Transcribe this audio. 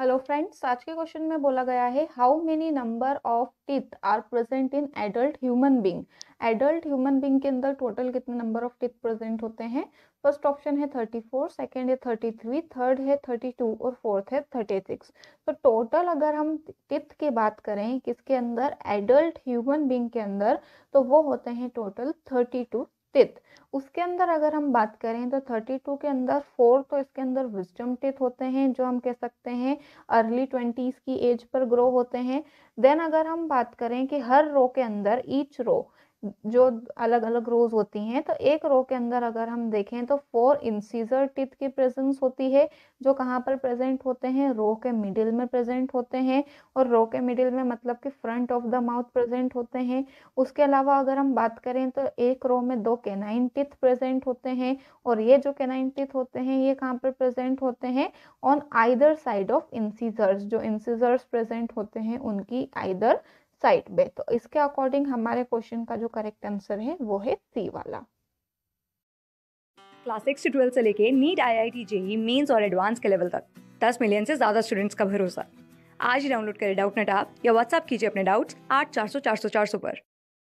hello friends आज के question में बोला गया है how many number of teeth are present in adult human being adult human being के अंदर टोटल कितने नंबर ऑफ टीथ प्रेजेंट होते हैं फर्स्ट ऑप्शन है थर्टी फोर सेकेंड है थर्टी थ्री थर्ड है थर्टी टू और फोर्थ है थर्टी सिक्स तो टोटल अगर हम टिथ की बात करें किसके अंदर एडल्ट ह्यूमन बींग के अंदर तो वो होते हैं टोटल थर्टी टू टिथ उसके अंदर अगर हम बात करें तो 32 के अंदर फोर तो इसके अंदर विजडम टिथ होते हैं जो हम कह सकते हैं अर्ली ट्वेंटीज़ की एज पर ग्रो होते हैं देन अगर हम बात करें कि हर रो के अंदर ईच रो जो अलग अलग रोज होती हैं तो एक रो के अंदर अगर हम देखें तो फोर इंसीजर टिथ की प्रेजेंस होती है जो कहाँ पर प्रेजेंट होते हैं रो के मिडिल में प्रेजेंट होते हैं और रो के मिडिल में मतलब कि front of the mouth present होते हैं उसके अलावा अगर हम बात करें तो एक रो में दो केनाइन टिथ प्रेजेंट होते हैं और ये जो केनाइन टिथ होते हैं ये कहाँ पर प्रेजेंट होते हैं on either side of incisors जो इंसीजर्स प्रेजेंट होते हैं उनकी आइदर साइट बे तो इसके अकॉर्डिंग हमारे क्वेश्चन का जो करेक्ट आंसर है वो है सी वाला क्लास सिक्स से ट्वेल्थ से लेके NEET I I T JEE mains और एडवांस के लेवल तक दस मिलियन से ज़्यादा स्टूडेंट्स का भरोसा आज ही डाउनलोड करें डाउट नेट आप या व्हाट्सअप कीजिए अपने डाउट्स आठ चार सौ चार सौ चार सौ पर